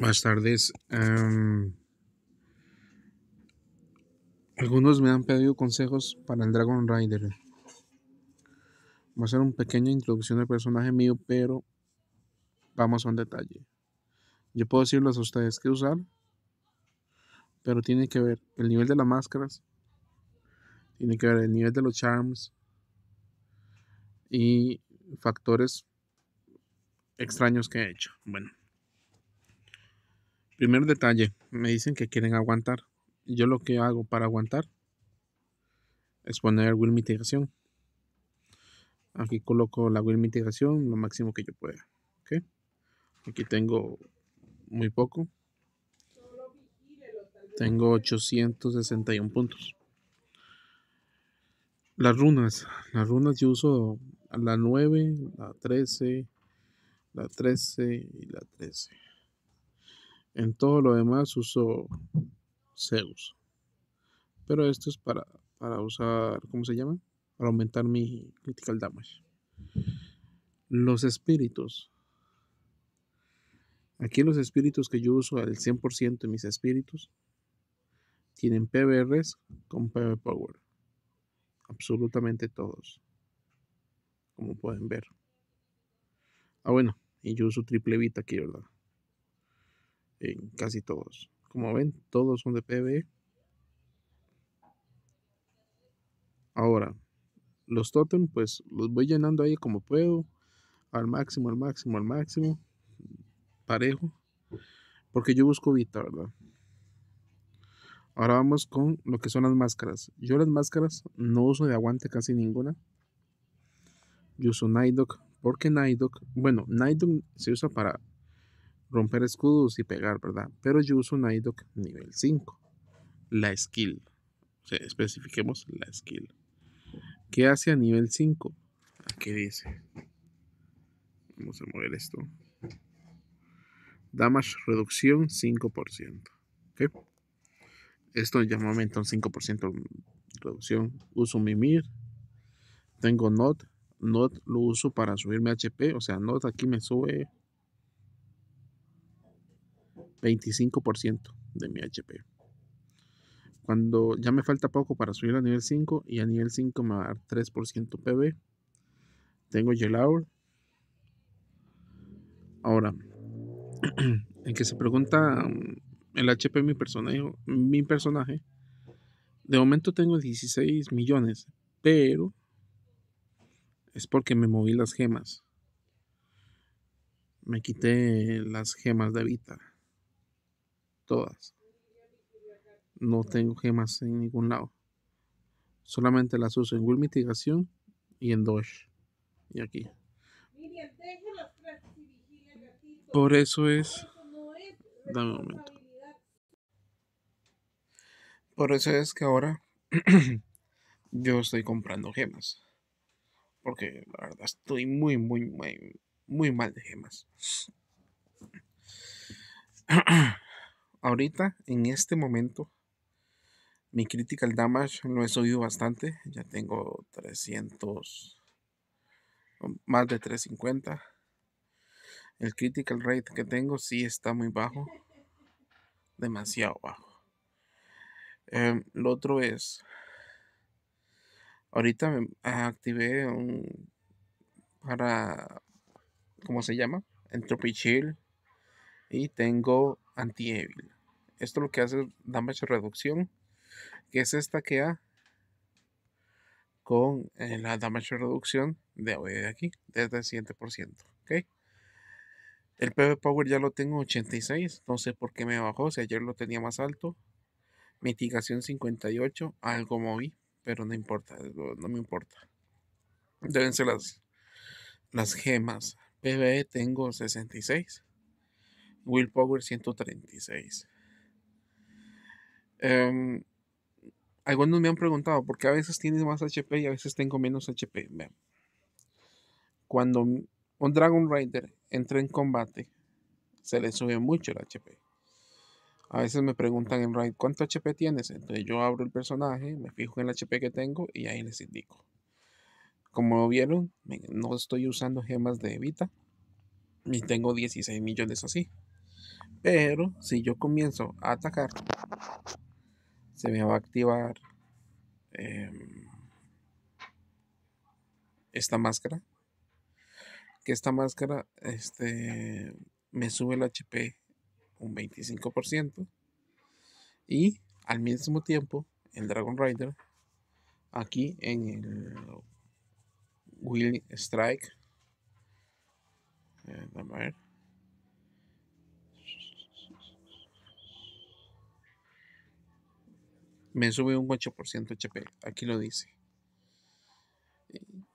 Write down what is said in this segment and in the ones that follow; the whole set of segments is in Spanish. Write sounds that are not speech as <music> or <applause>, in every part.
Buenas tardes. algunos me han pedido consejos para el Dragon Rider. Voy a hacer una pequeña introducción del personaje mío, pero vamos a un detalle. Yo puedo decirles a ustedes qué usar, pero tiene que ver el nivel de las máscaras, tiene que ver el nivel de los charms y factores extraños que he hecho. Bueno. Primer detalle, me dicen que quieren aguantar. Yo lo que hago para aguantar es poner will mitigación. Aquí coloco la will mitigación lo máximo que yo pueda. ¿okay? Aquí tengo muy poco. Tengo 861 puntos. Las runas. Las runas yo uso la 9, la 13, la 13 y la 13. En todo lo demás uso Zeus. Pero esto es para, usar, ¿cómo se llama? Para aumentar mi critical damage. Los espíritus. Aquí los espíritus que yo uso al 100% de mis espíritus tienen PBRs con PB Power. Absolutamente todos. Como pueden ver. Ah, bueno, y yo uso triple vita aquí, ¿verdad? en casi todos. Como ven, todos son de PBE. Ahora, los totem, pues los voy llenando ahí como puedo, al máximo, al máximo, al máximo, parejo, porque yo busco Vita, ¿verdad? Ahora vamos con lo que son las máscaras. Yo las máscaras no uso de aguante casi ninguna. Yo uso Nidoc, porque Nidoc, bueno, Nidoc se usa para romper escudos y pegar, ¿verdad? Pero yo uso un IDOC nivel 5. La skill. O especifiquemos la skill. ¿Qué hace a nivel 5? Aquí dice. Vamos a mover esto. Damage reducción 5%. ¿Ok? Esto ya me aumenta un 5% reducción. Uso Mimir. Tengo Not. Not lo uso para subirme HP. O sea, Not aquí me sube 25% de mi HP. Cuando ya me falta poco para subir a nivel 5 y a nivel 5 me va a dar 3% PV Tengo Gelaur. Ahora, <clears throat> el que se pregunta mm, el HP de mi personaje, mi personaje, de momento tengo 16 millones, pero es porque me moví las gemas. Me quité las gemas de Vita todas. No tengo gemas en ningún lado. Solamente las uso en Will Mitigación y en Dodge. Y aquí. Por eso es. Por eso es que ahora <clears throat> yo estoy comprando gemas. Porque la verdad estoy muy, muy, muy, muy mal de gemas. <clears throat> ahorita, en este momento, mi critical damage lo he subido bastante. Ya tengo 300, más de 350. El critical rate que tengo sí está muy bajo. Demasiado bajo. Em, lo otro es, ahorita me activé un, para, ¿cómo se llama? Entropy Chill. Y tengo anti-evil. Esto lo que hace es damage reducción, que es esta que ha con eh, la damage reducción de hoy eh, de aquí, desde el 7%. ¿okay? El PV Power ya lo tengo 86, no sé por qué me bajó, si ayer lo tenía más alto. Mitigación 58, algo moví, pero no importa, no me importa. Deben ser las, las gemas. PVE tengo 66. Willpower 136. Em, algunos me han preguntado por qué a veces tienes más HP y a veces tengo menos HP. Cuando un Dragon Rider entra en combate, se le sube mucho el HP. A veces me preguntan en Raid, ¿cuánto HP tienes? Entonces yo abro el personaje, me fijo en el HP que tengo y ahí les indico. Como vieron, no estoy usando gemas de Evita y tengo 16 millones así. Pero si yo comienzo a atacar, se me va a activar em, esta máscara. Que esta máscara este, me sube el HP un 25%. Y al mismo tiempo, el Dragon Rider, aquí en el Will Strike. Vamos eh, a ver. me sube un 8% HP. Aquí lo dice.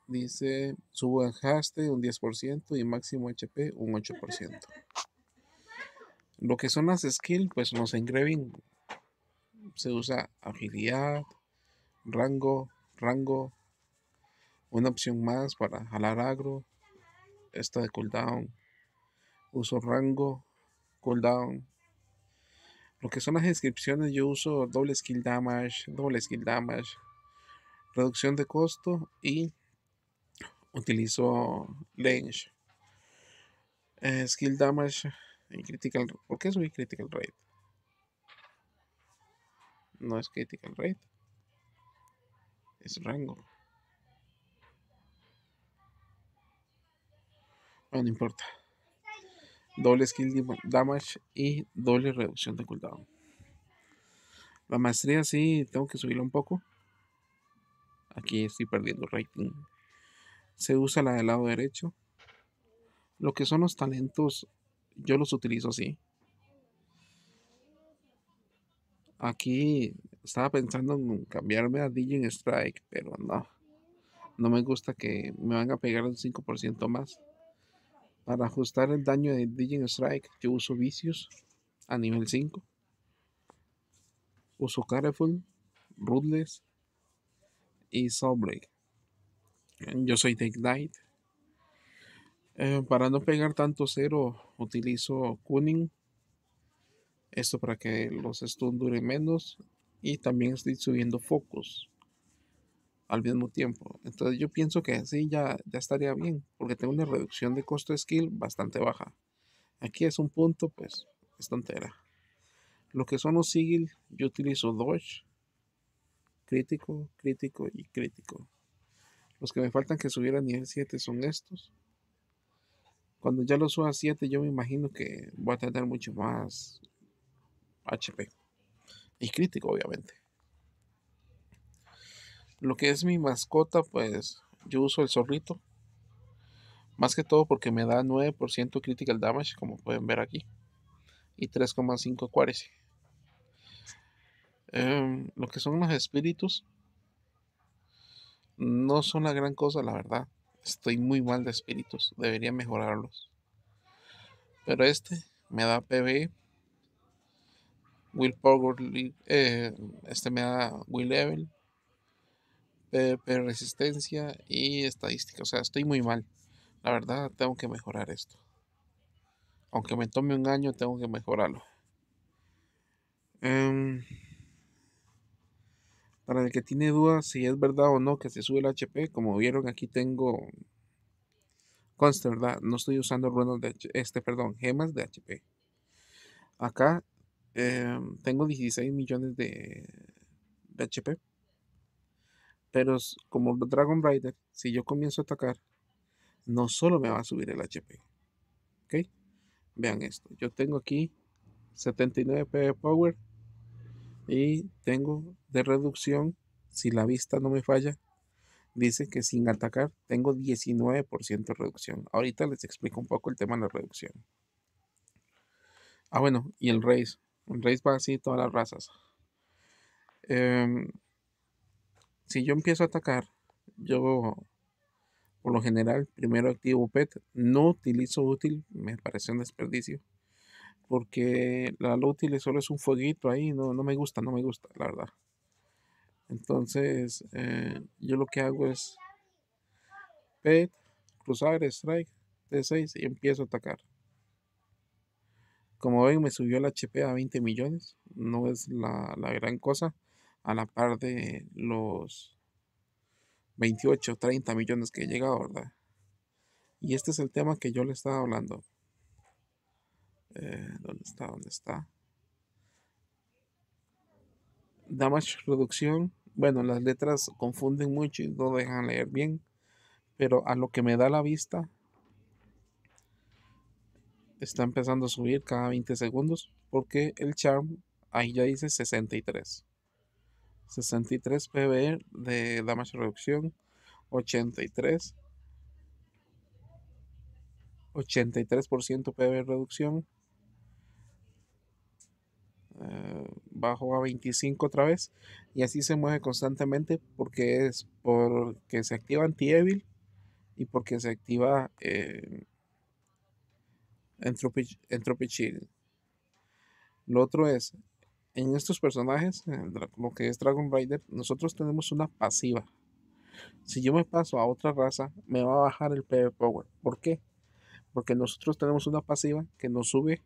Dice, subo en haste un 10% y máximo HP un 8%. Lo que son las skills, pues los engraving se usa agilidad, rango, rango, una opción más para jalar agro, esta de cooldown, uso rango, cooldown, lo que son las inscripciones yo uso doble skill damage, doble skill damage, reducción de costo y utilizo range. Eh, skill damage y critical. ¿Por qué subí critical rate? No es critical rate. Es rango. no importa doble skill damage y doble reducción de cooldown. La maestría sí, tengo que subirla un poco. Aquí estoy perdiendo rating. Se usa la del lado derecho. Lo que son los talentos, yo los utilizo así. Aquí estaba pensando en cambiarme a DJ Strike, pero no. No me gusta que me van a pegar un 5% más. Para ajustar el daño de dj Strike, yo uso vicios a nivel 5. Uso Careful, Ruthless y Soulbreak. Yo soy Take Night. Eh, para no pegar tanto cero, utilizo cunning Esto para que los stun duren menos. Y también estoy subiendo focus al mismo tiempo. Entonces yo pienso que así ya, ya estaría bien, porque tengo una reducción de costo de skill bastante baja. Aquí es un punto, pues, es tontera. Lo que son los sigil, yo utilizo dodge, crítico, crítico y crítico. Los que me faltan que subieran nivel 7 son estos. Cuando ya lo suba a 7, yo me imagino que voy a tener mucho más HP. Y crítico, obviamente. Lo que es mi mascota, pues yo uso el zorrito. Más que todo porque me da 9% critical damage, como pueden ver aquí. Y 3,5 cuares. Em, lo que son los espíritus. No son la gran cosa, la verdad. Estoy muy mal de espíritus. Debería mejorarlos. Pero este me da PB. Will Power, eh, este me da Will Level. Eh, eh, resistencia y estadística. O sea, estoy muy mal. La verdad, tengo que mejorar esto. Aunque me tome un año, tengo que mejorarlo. Em, para el que tiene dudas si es verdad o no que se sube el HP, como vieron aquí tengo conste, ¿verdad? No estoy usando ruedas de este, perdón, gemas de HP. Acá em, tengo 16 millones de, de HP. Pero como Dragon Rider, si yo comienzo a atacar, no solo me va a subir el HP. ¿Ok? Vean esto. Yo tengo aquí 79 de Power. Y tengo de reducción, si la vista no me falla, dice que sin atacar tengo 19% de reducción. Ahorita les explico un poco el tema de la reducción. Ah, bueno, y el race. El race va así todas las razas. Eh, si yo empiezo a atacar, yo por lo general primero activo PET, no utilizo útil, me parece un desperdicio, porque la útil solo es un fueguito ahí, no, no me gusta, no me gusta, la verdad. Entonces, eh, yo lo que hago es PET, cruzar, strike, T6 y empiezo a atacar. Como ven, me subió la HP a 20 millones. No es la, la gran cosa a la par de los 28, 30 millones que llega llegado, ¿verdad? Y este es el tema que yo le estaba hablando. Eh, ¿Dónde está? ¿Dónde está? Damage reducción. Bueno, las letras confunden mucho y no dejan leer bien. Pero a lo que me da la vista, está empezando a subir cada 20 segundos. Porque el charm ahí ya dice 63. 63 pb de damage reducción, 83, 83% PBR reducción, eh, bajo a 25 otra vez y así se mueve constantemente porque es porque se activa anti-evil y porque se activa eh, entropy, entropy shield. Lo otro es en estos personajes, como que es Dragon Rider, nosotros tenemos una pasiva. Si yo me paso a otra raza, me va a bajar el PV Power. ¿Por qué? Porque nosotros tenemos una pasiva que nos sube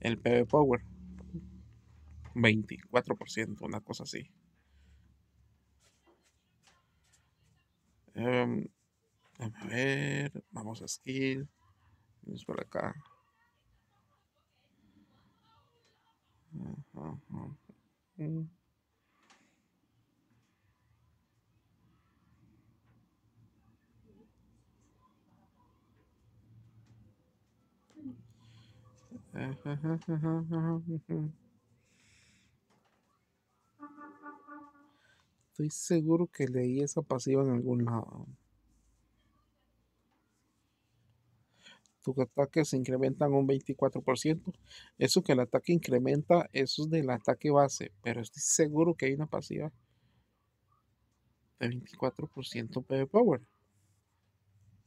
el PV Power. 24%, una cosa así. Em, a ver, vamos a skill. Vamos por acá. Estoy seguro que leí esa pasiva en algún lado. tus ataques se incrementan un 24%. Eso que el ataque incrementa, eso es del ataque base, pero estoy seguro que hay una pasiva de 24% PV Power.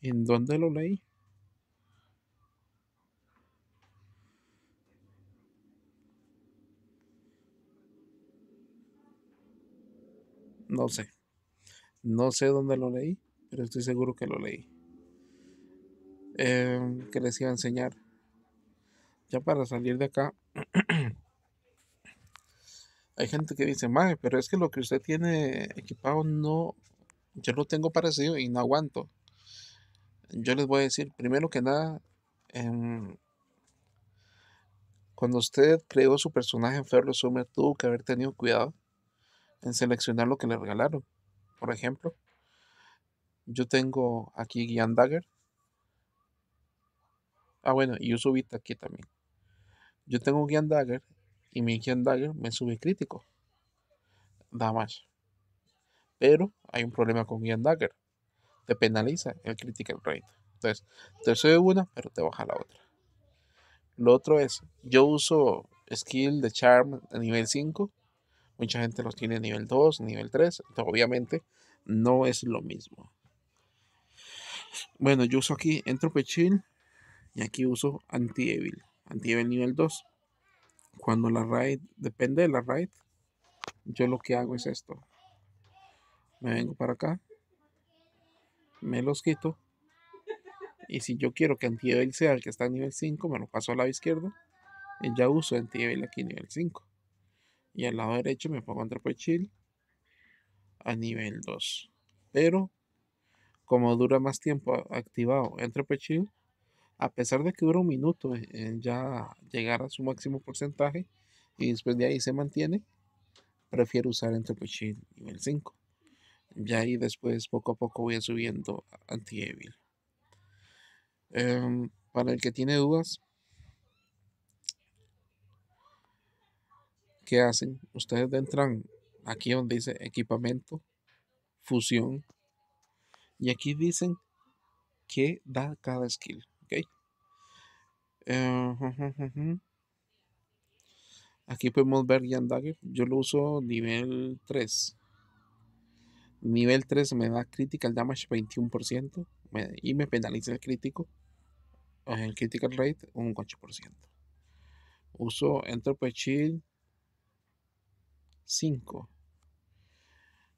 ¿En dónde lo leí? No sé. No sé dónde lo leí, pero estoy seguro que lo leí. Em, que les iba a enseñar. Ya para salir de acá, <clears throat> hay gente que dice, Mae, pero es que lo que usted tiene equipado no, yo lo tengo parecido y no aguanto. Yo les voy a decir, primero que nada, em, cuando usted creó su personaje en Ferro Summer, tuvo que haber tenido cuidado en seleccionar lo que le regalaron. Por ejemplo, yo tengo aquí Gian Dagger, Ah, bueno, y uso Vita aquí también. Yo tengo un Gian Dagger y mi Gian Dagger me sube crítico. da más. Pero hay un problema con Gian Dagger. Te penaliza el critical rate. Entonces, te sube una, pero te baja la otra. Lo otro es, yo uso skill de charm a nivel 5. Mucha gente los tiene nivel 2, nivel 3. Entonces, obviamente, no es lo mismo. Bueno, yo uso aquí entro Chill y aquí uso anti-evil, anti-evil nivel 2. Cuando la raid, depende de la raid, yo lo que hago es esto. Me vengo para acá, me los quito. Y si yo quiero que anti-evil sea el que está a nivel 5, me lo paso al lado izquierdo. Y ya uso anti-evil aquí nivel 5. Y al lado derecho me pongo entre Chill a nivel 2. Pero como dura más tiempo activado entre Chill, a pesar de que dura un minuto ya llegar a su máximo porcentaje y después de ahí se mantiene, prefiero usar entre y nivel 5. Ya ahí después poco a poco voy subiendo anti-evil. Em, para el que tiene dudas, ¿qué hacen? Ustedes entran aquí donde dice equipamiento, fusión, y aquí dicen qué da cada skill. Eh, <laughs> aquí podemos ver Yandagger. Yo lo uso nivel 3. Nivel 3 me da critical damage 21% y me penaliza el crítico. Eh, el critical rate un 8%. Uso Entropy Shield 5.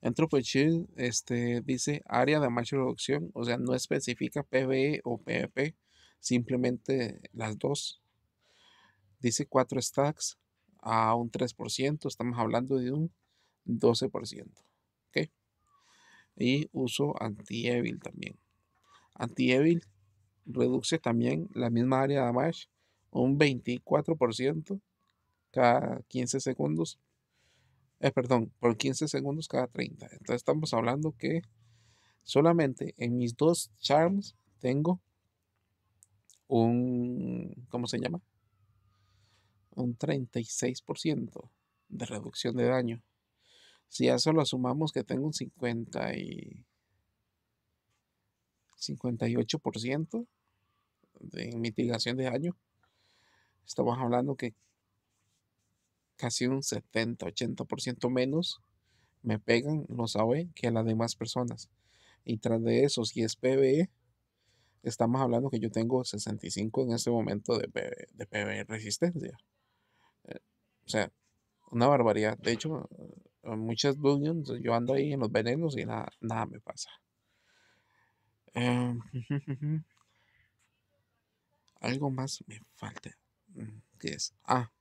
Entropy Shield este, dice área de damage reducción, o sea, no especifica PvE o PvP simplemente las dos. Dice 4 stacks a un 3%, estamos hablando de un 12%. ¿ok? Y uso anti-evil también. Anti-evil reduce también la misma área de damage un 24% cada 15 segundos. Eh, perdón, por 15 segundos cada 30. Entonces estamos hablando que solamente en mis dos charms tengo un, ¿cómo se llama? Un 36% de reducción de daño. Si a eso lo sumamos que tengo un 50 y 58% de mitigación de daño, estamos hablando que casi un 70-80% menos me pegan los AOE que a las demás personas. Y tras de eso, si es PBE estamos hablando que yo tengo 65 en este momento de, resistencia. Eh, o sea, una barbaridad. De hecho, muchas dungeons yo ando ahí en los venenos y nada, nada me pasa. Em, <laughs> algo más me falta. Mm, ¿Qué es? Ah,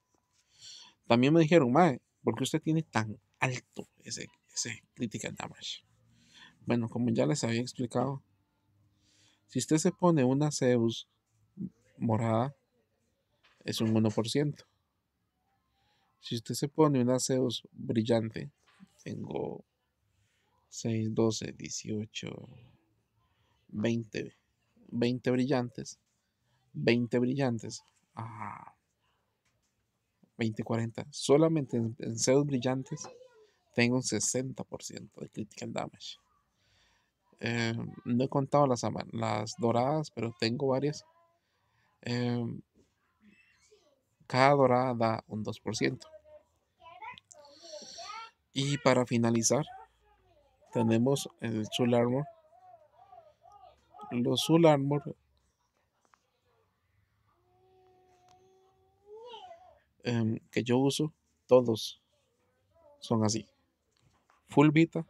también me dijeron, Mae, ¿por qué usted tiene tan alto ese, ese critical damage? Bueno, como ya les había explicado, si usted se pone una Zeus morada, es un 1%. Si usted se pone una Zeus brillante, tengo 6, 12, 18, 20, 20 brillantes, 20 brillantes, ah, 20, 40. Solamente en, en Zeus brillantes tengo un 60% de critical damage. Eh, no he contado las, las doradas, pero tengo varias. Em, cada dorada da un 2%. Y para finalizar, tenemos el Soul Armor. Los Soul Armor em, que yo uso, todos son así. Full Vita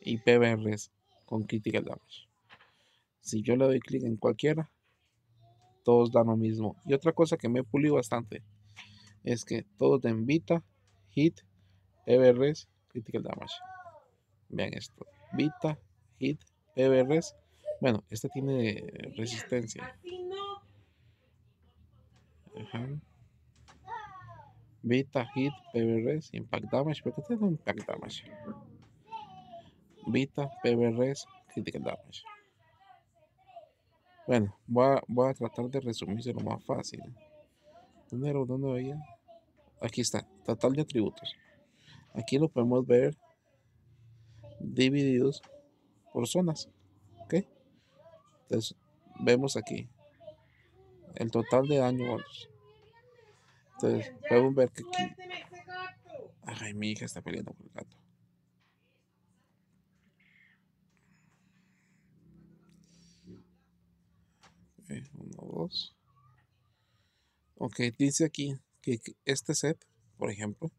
y PBRs con critical damage. Si yo le doy clic en cualquiera, todos dan lo mismo. Y otra cosa que me he bastante es que todos te invita, hit, EBRs, critical damage. Vean esto, vita, hit, EBRs. Bueno, este tiene resistencia. Vita, hit, EBRs, impact damage, impact damage. Vita, PBRs, Critical Damage. Bueno, voy a, tratar de resumirse lo más fácil. ¿Dónde era? ¿Dónde Aquí está, total de atributos. Aquí lo podemos ver divididos por zonas. ¿Ok? Entonces, vemos aquí el total de daño Entonces, podemos ver que aquí. Ay, mi hija está peleando con el gato. Ok, dice aquí que este set, por ejemplo,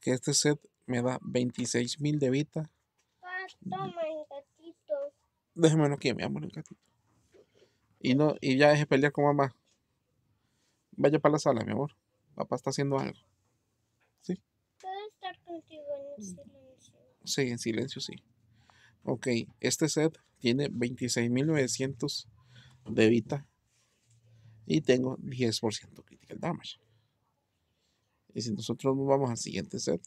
que este set me da mil de vida. toma gatito. Déjamelo aquí, mi amor, el gatito. Y, no, y ya deje pelear con mamá. Vaya para la sala, mi amor. Papá está haciendo algo. ¿Sí? Puedo estar contigo en mm. silencio. Sí, en silencio, sí. Ok, este set tiene 26.900 de vida y tengo 10% critical damage. Y si nosotros nos vamos al siguiente set,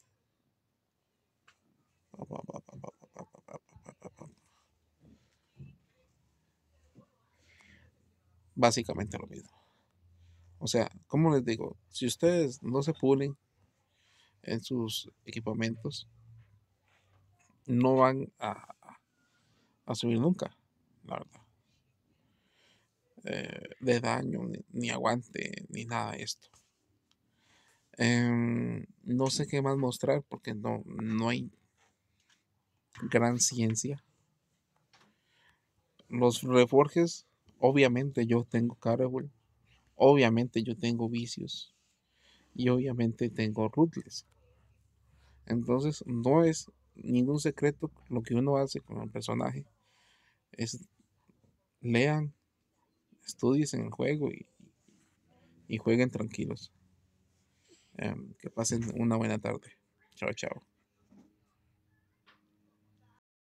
básicamente lo mismo. O sea, como les digo, si ustedes no se pulen en sus equipamientos, no van a, a subir nunca, la verdad. Eh, de daño, ni, aguante, ni nada de esto. Em, no sé qué más mostrar porque no, no hay gran ciencia. Los reforjes, obviamente yo tengo Carabol, obviamente yo tengo vicios y obviamente tengo rutles. Entonces no es ningún secreto lo que uno hace con el personaje es, lean, en el juego y, jueguen tranquilos. Em, que pasen una buena tarde. Chao, chao.